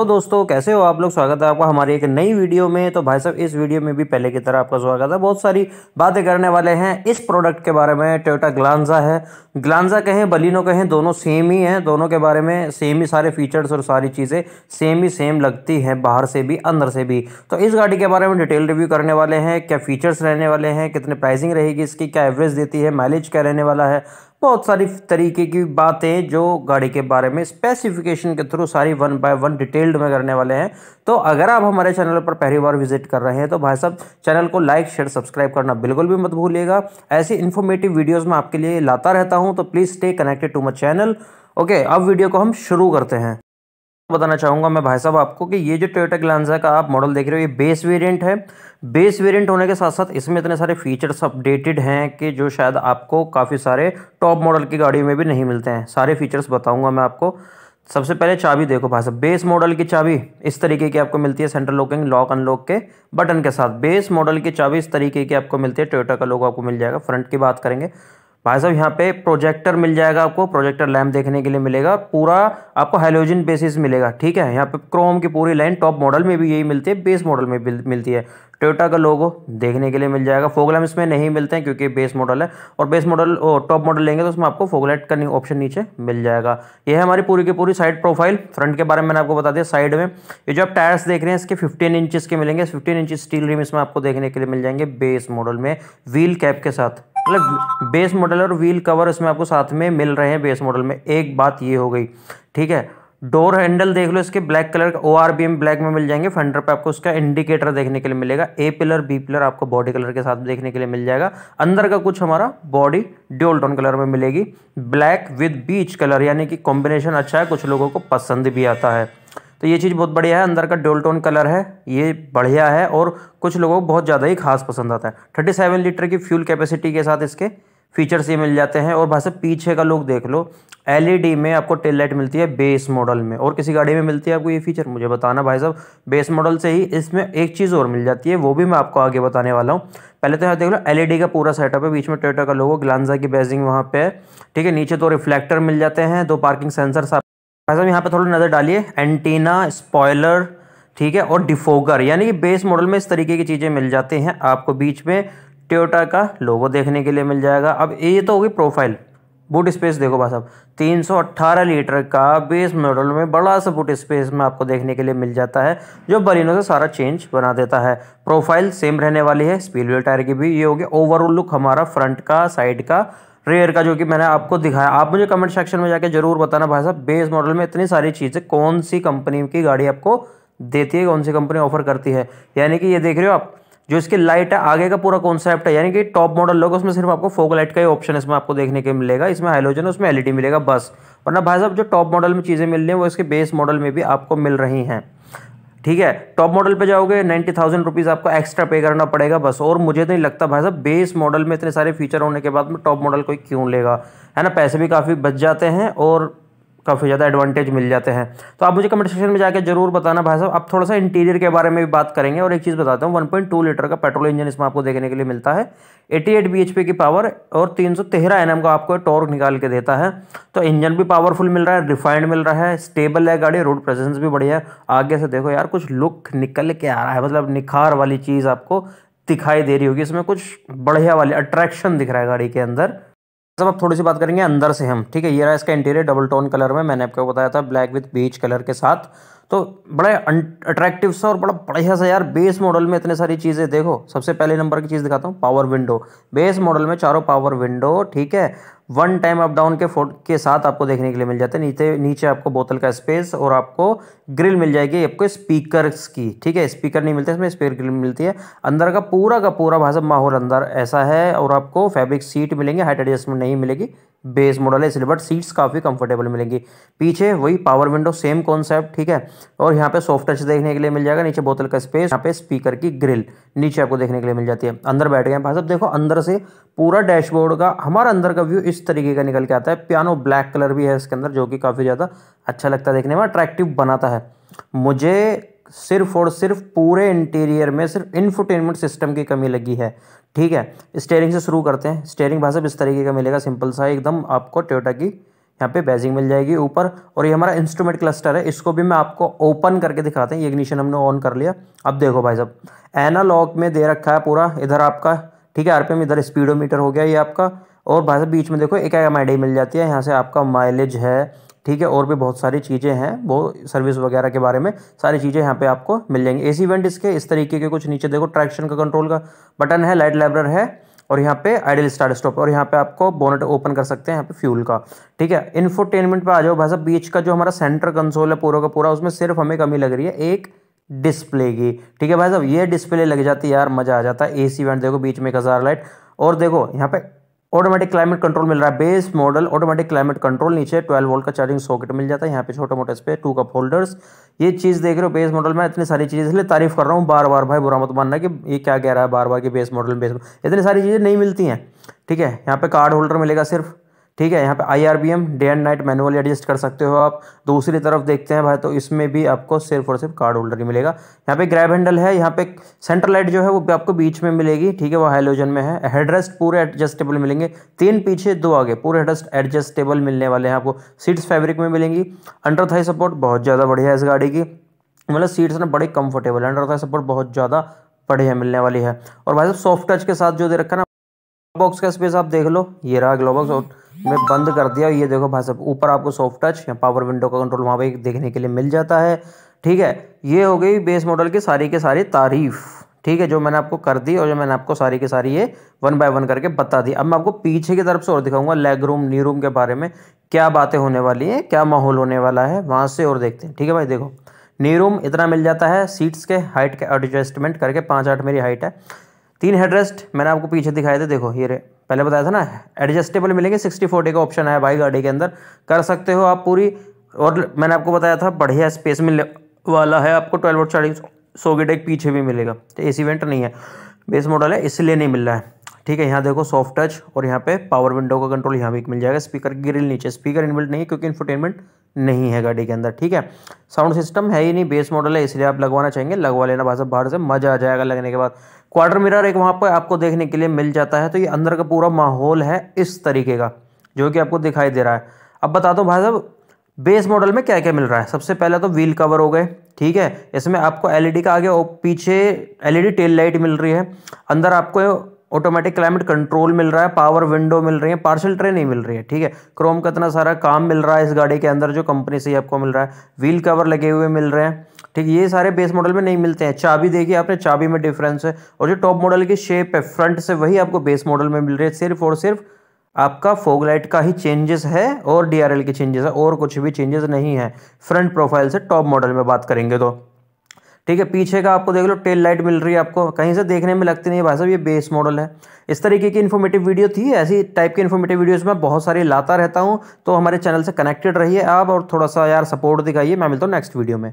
तो दोस्तों कैसे हो आप लोग स्वागत है आपका हमारी एक नई वीडियो में तो भाई साहब इस वीडियो में भी पहले की तरह आपका स्वागत है बहुत सारी बातें करने वाले हैं इस प्रोडक्ट के बारे में टोयोटा ग्लांजा है ग्लांजा कहें बलिनो कहें दोनों सेम ही हैं दोनों के बारे में सेम ही सारे फीचर्स और सारी चीज़ें सेम ही सेम लगती हैं बाहर से भी अंदर से भी तो इस गाड़ी के बारे में डिटेल रिव्यू करने वाले हैं क्या फीचर्स रहने वाले हैं कितने प्राइसिंग रहेगी इसकी क्या एवरेज देती है माइलेज क्या रहने वाला है बहुत सारी तरीके की बातें जो गाड़ी के बारे में स्पेसिफिकेशन के थ्रू सारी वन बाय वन डिटेल्ड में करने वाले हैं तो अगर आप हमारे चैनल पर पहली बार विजिट कर रहे हैं तो भाई साहब चैनल को लाइक शेयर सब्सक्राइब करना बिल्कुल भी मत भूलिएगा ऐसी इन्फॉर्मेटिव वीडियोज़ मैं आपके लिए लाता रहता हूँ तो please stay connected to my channel okay अब वीडियो को हम शुरू करते हैं बताना चाहूँगा मैं भाई साहब आपको कि ये जो टोयोटा ग्लांजा का आप मॉडल देख रहे हो ये बेस वेरिएंट है बेस वेरिएंट होने के साथ साथ इसमें इतने सारे फीचर्स अपडेटेड हैं कि जो शायद आपको काफ़ी सारे टॉप मॉडल की गाड़ियों में भी नहीं मिलते हैं सारे फीचर्स बताऊँगा मैं आपको सबसे पहले चाबी देखो भाई साहब बेस मॉडल की चाबी इस तरीके की आपको मिलती है सेंट्रल लॉकिंग लॉक अनलॉक के बटन के साथ बेस मॉडल की चाबी इस तरीके की आपको मिलती है टोयोटा का लोगो आपको मिल जाएगा फ्रंट की बात करेंगे भाई साहब यहाँ पे प्रोजेक्टर मिल जाएगा आपको प्रोजेक्टर लैम्प देखने के लिए मिलेगा पूरा आपको हेलोजन बेसिस मिलेगा ठीक है यहाँ पे क्रोम की पूरी लाइन टॉप मॉडल में भी यही मिलती है बेस मॉडल में भी मिलती है टोयोटा का लोगो देखने के लिए मिल जाएगा फोगलैम इसमें नहीं मिलते हैं क्योंकि बेस मॉडल है और बेस मॉडल टॉप मॉडल लेंगे तो उसमें आपको फोगलाइट का ऑप्शन नीचे मिल जाएगा ये है हमारी पूरी की पूरी साइड प्रोफाइल फ्रंट के बारे में मैंने आपको बता दिया साइड में ये जो आप टायर्स देख रहे हैं इसके फिफ्टीन इंचज़ के मिलेंगे फिफ्टीन इंच स्टील रिम इसमें आपको देखने के लिए मिल जाएंगे बेस मॉडल में व्हील कैप के साथ मतलब बेस मॉडल और व्हील कवर इसमें आपको साथ में मिल रहे हैं बेस मॉडल में एक बात ये हो गई ठीक है डोर हैंडल देख लो इसके ब्लैक कलर का O R B M black में मिल जाएंगे फंडर पे आपको उसका इंडिकेटर देखने के लिए मिलेगा ए पिलर बी पिलर आपको बॉडी कलर के साथ देखने के लिए मिल जाएगा अंदर का कुछ हमारा बॉडी ड्यूल टोन कलर में मिलेगी ब्लैक विद बीच कलर यानी कि कॉम्बिनेशन अच्छा है कुछ लोगों को पसंद भी आता है तो ये चीज़ बहुत बढ़िया है अंदर का ड्यूल टोन कलर है ये बढ़िया है और कुछ लोगों को बहुत ज़्यादा ही खास पसंद आता है थर्टी सेवन लीटर की फ्यूल कैपेसिटी के साथ इसके फीचर्स ये मिल जाते हैं और भाई साहब पीछे का लुक देख लो एल e में आपको टेल लाइट मिलती है बेस मॉडल में और किसी गाड़ी में मिलती है आपको ये फीचर मुझे बताना भाई साहब बेस मॉडल से ही इसमें एक चीज़ और मिल जाती है वो भी मैं आपको आगे बताने वाला हूँ पहले तो यहाँ देख लो एल e का पूरा सेटअप है बीच में टोटा का लोगो ग्लांजा की बेजिंग वहाँ पे है ठीक है नीचे दो तो रिफ्लेक्टर मिल जाते हैं दो पार्किंग सेंसर साहब भाई साहब यहाँ पर थोड़ा नज़र डालिए एंटीना स्पॉयलर ठीक है और डिफोगर यानी कि बेस मॉडल में इस तरीके की चीज़ें मिल जाती हैं आपको बीच में टोयोटा का लोगो देखने के लिए मिल जाएगा अब ये तो होगी प्रोफाइल बूट स्पेस देखो भाई साहब 318 लीटर का बेस मॉडल में बड़ा सा बूट स्पेस में आपको देखने के लिए मिल जाता है जो बलिनों से सारा चेंज बना देता है प्रोफाइल सेम रहने वाली है व्हील टायर की भी ये हो गया ओवरऑल लुक हमारा फ्रंट का साइड का रेयर का जो कि मैंने आपको दिखाया आप मुझे कमेंट सेक्शन में जाकर जरूर बताना भाई साहब बेस मॉडल में इतनी सारी चीज़ें कौन सी कंपनी की गाड़ी आपको देती है कौन सी कंपनी ऑफर करती है यानी कि ये देख रहे हो आप जो इसके लाइट है आगे का पूरा कॉन्सेप्ट है यानी कि टॉप मॉडल लोग उसमें सिर्फ आपको फोक लाइट का ही ऑप्शन इसमें आपको देखने के मिलेगा इसमें हाइलोजन उसमें एलईडी मिलेगा बस वरना भाई साहब जो टॉप मॉडल में चीज़ें मिल रही हैं वो इसके बेस मॉडल में भी आपको मिल रही हैं ठीक है टॉप मॉडल पे जाओगे नाइन्टी थाउजेंड रुपीज़ आपको एक्स्ट्रा पे करना पड़ेगा बस और मुझे तो नहीं लगता भाई साहब बेस मॉडल में इतने सारे फीचर होने के बाद में टॉप मॉडल कोई क्यों लेगा है ना पैसे भी काफ़ी बच जाते हैं और काफ़ी ज़्यादा एडवांटेज मिल जाते हैं तो आप मुझे कमेंट सेक्शन में जाकर जरूर बताना भाई साहब आप थोड़ा सा इंटीरियर के बारे में भी बात करेंगे और एक चीज़ बताता हूँ 1.2 लीटर का पेट्रोल इंजन इसमें आपको देखने के लिए मिलता है 88 एट की पावर और तीन सौ एनएम का आपको टॉर्क निकाल के देता है तो इंजन भी पावरफुल मिल रहा है रिफाइंड मिल रहा है स्टेबल है गाड़ी रोड प्रेजेंस भी बढ़िया है आगे से देखो यार कुछ लुक निकल के आ रहा है मतलब निखार वाली चीज़ आपको दिखाई दे रही होगी इसमें कुछ बढ़िया वाली अट्रैक्शन दिख रहा है गाड़ी के अंदर सब अब थोड़ी सी बात करेंगे अंदर से हम ठीक है ये रहा इसका इंटीरियर डबल टोन कलर में मैंने आपको बताया था ब्लैक विथ बीच कलर के साथ तो बड़े अट्रैक्टिव सा और बड़ा बढ़िया सा यार बेस मॉडल में इतने सारी चीज़ें देखो सबसे पहले नंबर की चीज़ दिखाता हूँ पावर विंडो बेस मॉडल में चारों पावर विंडो ठीक है वन टाइम अप डाउन के फोट के साथ आपको देखने के लिए मिल जाते हैं नीचे नीचे आपको बोतल का स्पेस और आपको ग्रिल मिल जाएगी आपको स्पीकर्स की ठीक है स्पीकर नहीं मिलते इसमें स्पीकर ग्रिल मिलती है अंदर का पूरा का पूरा भाषा माहौल अंदर ऐसा है और आपको फैब्रिक सीट मिलेंगे हाइट एडजस्टमेंट नहीं मिलेगी बेस मॉडल है इसलिए बट सीट्स काफ़ी कंफर्टेबल मिलेंगी पीछे वही पावर विंडो सेम कॉन्सेप्ट ठीक है और यहाँ पे सॉफ्ट टच देखने के लिए मिल जाएगा नीचे बोतल का स्पेस यहाँ पे स्पीकर की ग्रिल नीचे आपको देखने के लिए मिल जाती है अंदर बैठ गए भाई साहब देखो अंदर से पूरा डैशबोर्ड का हमारा अंदर का व्यू इस तरीके का निकल के आता है पियानो ब्लैक कलर भी है इसके अंदर जो कि काफ़ी ज़्यादा अच्छा लगता है देखने में अट्रैक्टिव बनाता है मुझे सिर्फ और सिर्फ पूरे इंटीरियर में सिर्फ इन्फोटेनमेंट सिस्टम की कमी लगी है ठीक है स्टेयरिंग से शुरू करते हैं स्टेयरिंग भाषा इस तरीके का मिलेगा सिंपल सा एकदम आपको टोयोटा की यहाँ पे बैजिंग मिल जाएगी ऊपर और ये हमारा इंस्ट्रूमेंट क्लस्टर है इसको भी मैं आपको ओपन करके दिखाते हैं ये इग्निशन हमने ऑन कर लिया अब देखो भाई साहब एनालॉग में दे रखा है पूरा इधर आपका ठीक है आरपीएम इधर स्पीडोमीटर हो गया ये आपका और भाई साहब बीच में देखो एक एम आई मिल जाती है यहाँ से आपका माइलेज है ठीक है और भी बहुत सारी चीज़ें हैं वो सर्विस वगैरह के बारे में सारी चीज़ें यहाँ पे आपको मिल जाएंगी एसी वेंट इसके इस तरीके के कुछ नीचे देखो ट्रैक्शन का कंट्रोल का बटन है लाइट लाइब्रेर है और यहाँ पे आइडल स्टार्ट स्टॉप और यहाँ पे आपको बोनट ओपन कर सकते हैं यहाँ पे फ्यूल का ठीक है इन्फोटेनमेंट पर आ जाओ भाई साहब बीच का जो हमारा सेंटर कंसोल है पूरा का पूरा उसमें सिर्फ हमें कमी लग रही है एक डिस्प्ले की ठीक है भाई साहब ये डिस्प्ले लग जाती है यार मज़ा आ जाता है ए सी देखो बीच में एक हज़ार लाइट और देखो यहाँ पे ऑटोमेटिक क्लाइमेट कंट्रोल मिल रहा है base model automatic climate control नीचे 12 वोल्ट का चार्जिंग सॉकेट मिल जाता है यहाँ पे छोटा मोटा इस पर टू कप होल्डर्स ये चीज़ देख रहे हो बेस मॉडल में इतनी सारी चीज़ें इसलिए तारीफ कर रहा हूँ बार बार भाई बुरा मत मानना कि ये क्या कह रहा है बार बार की बेस मॉडल बेस इतनी सारी चीज़ें नहीं मिलती हैं ठीक है यहाँ पे कार्ड होल्डर मिलेगा सिर्फ ठीक है यहाँ पे I R B M day and night manually adjust कर सकते हो आप दूसरी तरफ देखते हैं भाई तो इसमें भी आपको सिर्फ और सिर्फ कार्ड होल्डर ही मिलेगा यहाँ पे ग्रैब हैंडल है यहाँ पे सेंटर लाइट जो है वो आपको बीच में मिलेगी ठीक है वो हाइलोजन में है हेडरेस्ट पूरे एडजस्टेबल मिलेंगे तीन पीछे दो आगे पूरे हेडरेस्ट एडजस्टेबल मिलने वाले हैं आपको सीट्स फैब्रिक में मिलेंगी अंडर थाई सपोर्ट बहुत ज़्यादा बढ़िया है इस गाड़ी की मतलब सीट्स ना बड़े कंफर्टेबल है अंडर थाई सपोर्ट बहुत ज़्यादा बढ़िया मिलने वाली है और भाई साहब सॉफ्ट टच के साथ जो दे रखा ना बॉक्स का स्पेस आप देख लो ये रहा ग्लोबॉक्स और मैं बंद कर दिया ये देखो भाई साहब ऊपर आपको सॉफ्ट टच या पावर विंडो का कंट्रोल वहाँ पर देखने के लिए मिल जाता है ठीक है ये हो गई बेस मॉडल की सारी के सारी तारीफ़ ठीक है जो मैंने आपको कर दी और जो मैंने आपको सारी के सारी ये वन बाय वन करके बता दी अब मैं आपको पीछे की तरफ से और दिखाऊंगा लेग रूम नी रूम के बारे में क्या बातें होने वाली हैं क्या माहौल होने वाला है वहाँ से और देखते हैं ठीक है भाई देखो नी रूम इतना मिल जाता है सीट्स के हाइट के एडजस्टमेंट करके पाँच आठ मेरी हाइट है तीन हेडरेस्ट मैंने आपको पीछे दिखाए थे देखो ये रे पहले बताया था ना एडजस्टेबल मिलेंगे सिक्सटी फोर्टी का ऑप्शन है भाई गाड़ी के अंदर कर सकते हो आप पूरी और मैंने आपको बताया था बढ़िया स्पेस मिलने वाला है आपको ट्वेल्व वोट चार्जिंग सौ एक पीछे भी मिलेगा तो ए सी वेंट नहीं है बेस मॉडल है इसलिए नहीं मिल रहा है ठीक है यहाँ देखो सॉफ्ट टच और यहाँ पे पावर विंडो का कंट्रोल यहाँ भी एक मिल जाएगा स्पीकर की ग्रिल नीचे स्पीकर इनबिल्ट नहीं है क्योंकि इन्फोटेनमेंट नहीं है गाड़ी के अंदर ठीक है साउंड सिस्टम है ही नहीं बेस मॉडल है इसलिए आप लगवाना चाहेंगे लगवा लेना भाई साहब बाहर से मज़ा आ जाएगा लगने के बाद क्वार्टर मिरर एक वहाँ पर आपको देखने के लिए मिल जाता है तो ये अंदर का पूरा माहौल है इस तरीके का जो कि आपको दिखाई दे रहा है अब बता दो भाई साहब बेस मॉडल में क्या क्या मिल रहा है सबसे पहले तो व्हील कवर हो गए ठीक है इसमें आपको एलईडी का आगे और पीछे एलईडी टेल लाइट मिल रही है अंदर आपको ऑटोमेटिक क्लाइमेट कंट्रोल मिल रहा है पावर विंडो मिल रही है पार्सल ट्रे नहीं मिल रही है ठीक है क्रोम का इतना सारा काम मिल रहा है इस गाड़ी के अंदर जो कंपनी से ही आपको मिल रहा है व्हील कवर लगे हुए मिल रहे हैं ठीक ये सारे बेस मॉडल में नहीं मिलते हैं चाबी देखिए आपने चाबी में डिफरेंस है और जो टॉप मॉडल की शेप है फ्रंट से वही आपको बेस मॉडल में मिल रही है सिर्फ और सिर्फ आपका फोगलाइट का ही चेंजेस है और डी के चेंजेस है और कुछ भी चेंजेस नहीं है फ्रंट प्रोफाइल से टॉप मॉडल में बात करेंगे तो ठीक है पीछे का आपको देख लो टेल लाइट मिल रही है आपको कहीं से देखने में लगती नहीं है भाई साहब ये बेस मॉडल है इस तरीके की इन्फॉर्मेटिव वीडियो थी ऐसी टाइप की इन्फॉर्मेटिव वीडियोज़ मैं बहुत सारी लाता रहता हूँ तो हमारे चैनल से कनेक्टेड रहिए आप और थोड़ा सा यार सपोर्ट दिखाइए मैं मिलता हूँ नेक्स्ट वीडियो में